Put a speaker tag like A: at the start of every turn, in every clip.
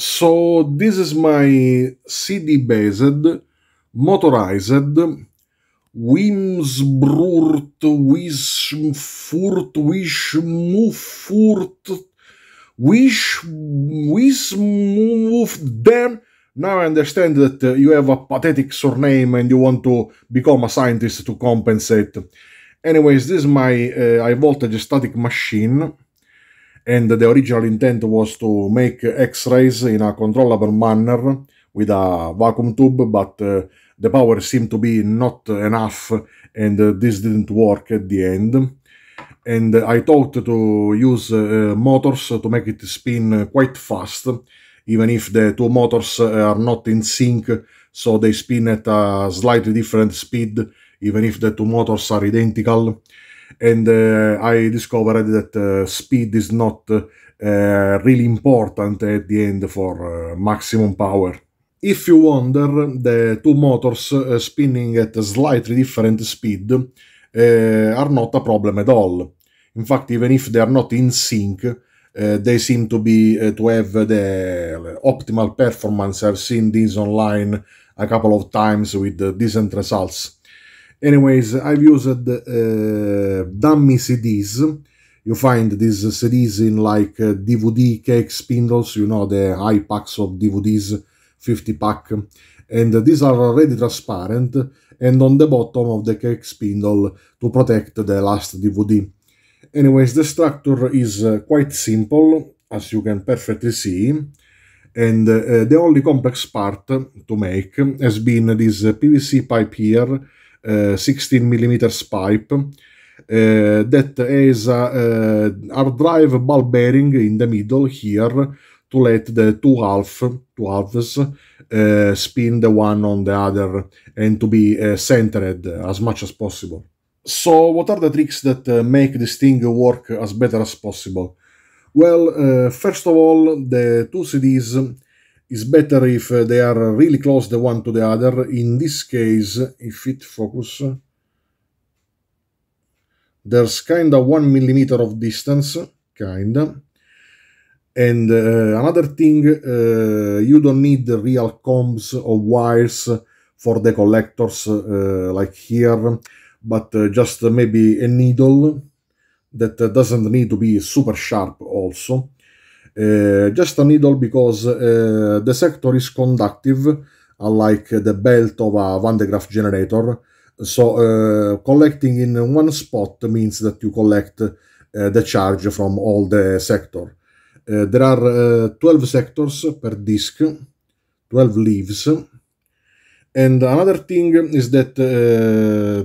A: So this is my CD-based, motorized, Wimsbrurt, Wismfurt Wischmufurt, Wish, Wismuf, damn. Now I understand that uh, you have a pathetic surname and you want to become a scientist to compensate. Anyways, this is my uh, high voltage static machine and the original intent was to make X-rays in a controllable manner with a vacuum tube, but uh, the power seemed to be not enough and uh, this didn't work at the end. And I thought to use uh, motors to make it spin quite fast, even if the two motors are not in sync, so they spin at a slightly different speed, even if the two motors are identical and uh, I discovered that uh, speed is not uh, really important at the end for maximum power. If you wonder, the two motors spinning at slightly different speed are not a problem at all. In fact, even if they are not in sync, uh, they seem to be uh, to have the optimal performance. I've seen these online a couple of times with uh, decent results. Anyways, I've used uh, dummy CDs. You find these CDs in like uh, DVD cake spindles, you know, the high packs of DVDs, 50 pack. And these are already transparent and on the bottom of the cake spindle to protect the last DVD. Anyways, the structure is uh, quite simple, as you can perfectly see. And uh, the only complex part to make has been this PVC pipe here Eh, 16 millimeters pipe eh, that has a eh, hard drive ball bearing in the middle here to let the two half two halves uh, spin the one on the other and to be uh, centered as much as possible. So, what are the tricks that uh, make this thing work as better as possible? Well, first of all, the two CDs is better if uh, they are really close the one to the other. In this case, if it focus, there's kinda one millimeter of distance, kinda. And uh, another thing, uh, you don't need the real combs or wires for the collectors uh, like here, but uh, just maybe a needle that uh, doesn't need to be super sharp also Eh, just a needle because uh, the sector is conductive, unlike the belt of a Van de Graaff generator. So uh, collecting in one spot means that you collect the charge from all the sector. there are 12 sectors per disc, 12 leaves. And another thing is that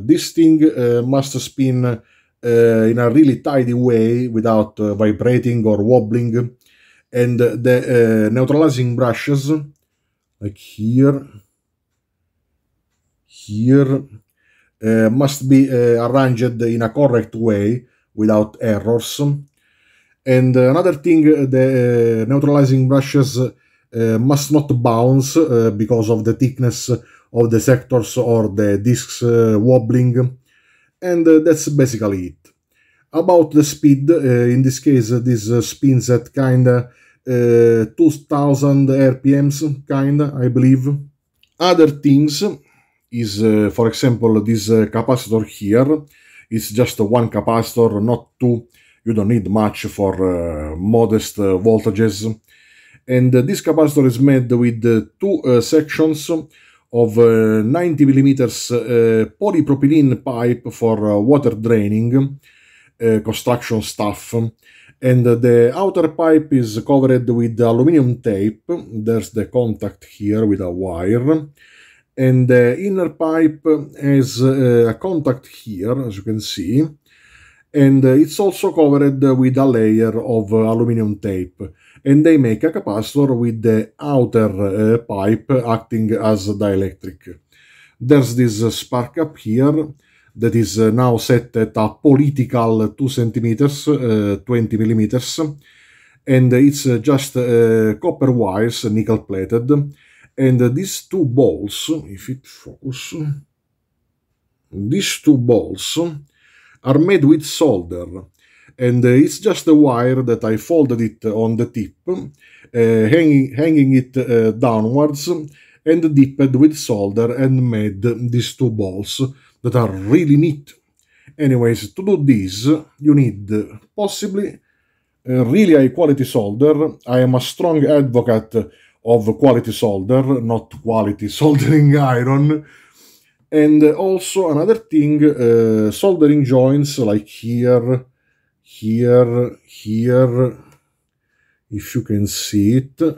A: this thing must spin in a really tidy way without vibrating or wobbling and the uh, neutralizing brushes like here here uh, must be uh, arranged in a correct way without errors and another thing uh, the uh, neutralizing brushes uh, must not bounce because of the thickness of the sectors or the discs wobbling and that's basically it about the speed in this case this spins at kinda uh, eh, 2000 RPMs, kinda, I believe. Other things is, uh, for example, this uh, capacitor here. It's just one capacitor, not two. You don't need much for modest voltages. And this capacitor is made with two sections of 90 millimeters polypropylene pipe for water draining, construction stuff and the outer pipe is covered with aluminum tape. There's the contact here with a wire. And the inner pipe has uh, a contact here, as you can see. And it's also covered with a layer of aluminum tape. And they make a capacitor with the outer uh, pipe acting as dielectric. There's this spark up here that is uh, now set at a political 2 centimeters, uh, 20 millimeters, and uh, it's just copper wires, nickel plated. And these two balls, if it focus, these two balls are made with solder. And it's just a wire that I folded it on the tip, hanging, hanging it downwards, and dipped with solder and made these two balls that are really neat. Anyways, to do this, you need possibly really high quality solder. I am a strong advocate of quality solder, not quality soldering iron. And also another thing, uh, soldering joints like here, here, here, if you can see it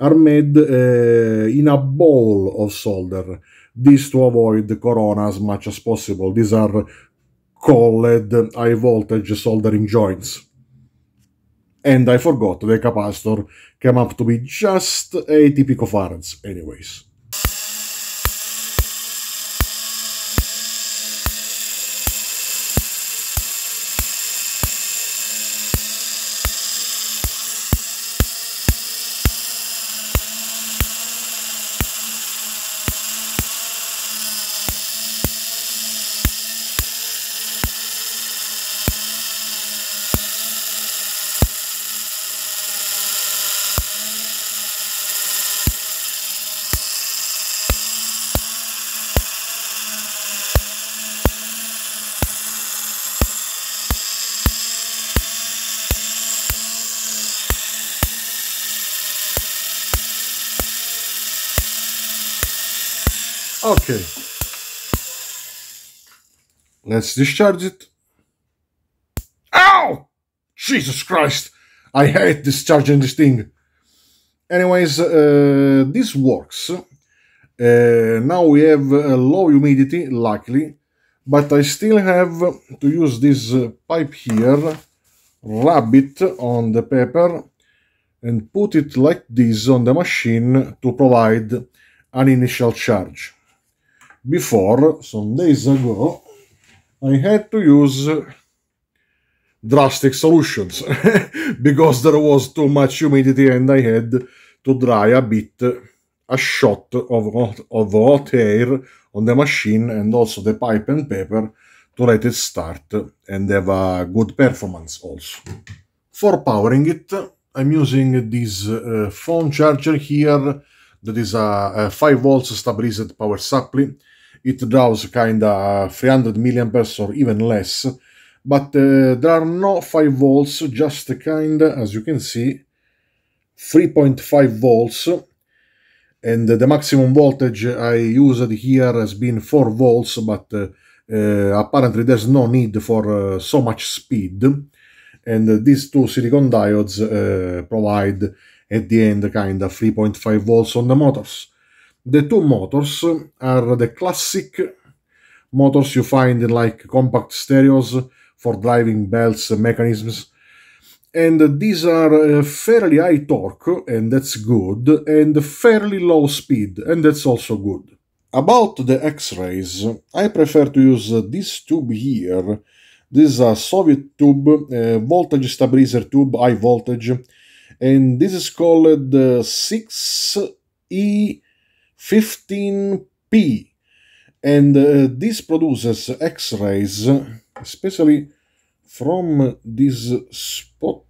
A: are made uh, in a ball of solder. This to avoid the corona as much as possible. These are called high voltage soldering joints. And I forgot, the capacitor came up to be just 80 picofarads anyways. Okay. Let's discharge it. Ow! Jesus Christ! I hate discharging this thing. Anyways, uh, this works. Uh, now we have a uh, low humidity, luckily, but I still have to use this uh, pipe here, rub it on the paper, and put it like this on the machine to provide an initial charge before, some days ago, I had to use drastic solutions because there was too much humidity and I had to dry a bit a shot of hot, of hot air on the machine and also the pipe and paper to let it start and have a good performance also. For powering it, I'm using this uh, phone charger here that is a, a 5 volts stabilized power supply it draws kinda 300 milliamps or even less, but uh, there are no 5 volts, just kinda, as you can see, 3.5 volts, and the maximum voltage I used here has been 4 volts, but uh, uh, apparently there's no need for uh, so much speed, and these two silicon diodes uh, provide at the end kinda 3.5 volts on the motors. The two motors are the classic motors you find in like compact stereos for driving belts, mechanisms, and these are uh, fairly high torque, and that's good, and fairly low speed, and that's also good. About the X-rays, I prefer to use this tube here. This is a Soviet tube, a voltage stabilizer tube, high voltage, and this is called 6E 15p. And uh, this produces X-rays, especially from this spot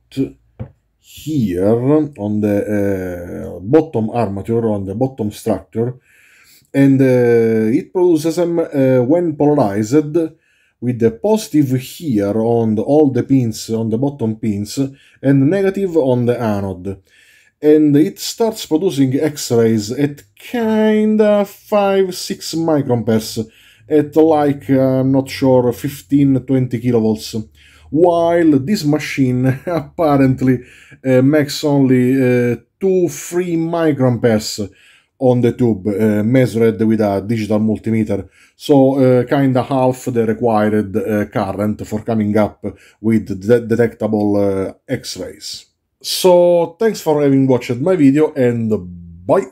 A: here on the uh, bottom armature, on the bottom structure, and uh, it produces them um, uh, when polarized with the positive here on the, all the pins, on the bottom pins, and negative on the anode and it starts producing X-rays at kinda 5-6 microamperes, at like, I'm not sure, 15-20 kilovolts, while this machine apparently uh, makes only 2-3 uh, microamperes on the tube, uh, measured with a digital multimeter, so uh, kinda half the required uh, current for coming up with detectable uh, X-rays. So thanks for having watched my video and bye.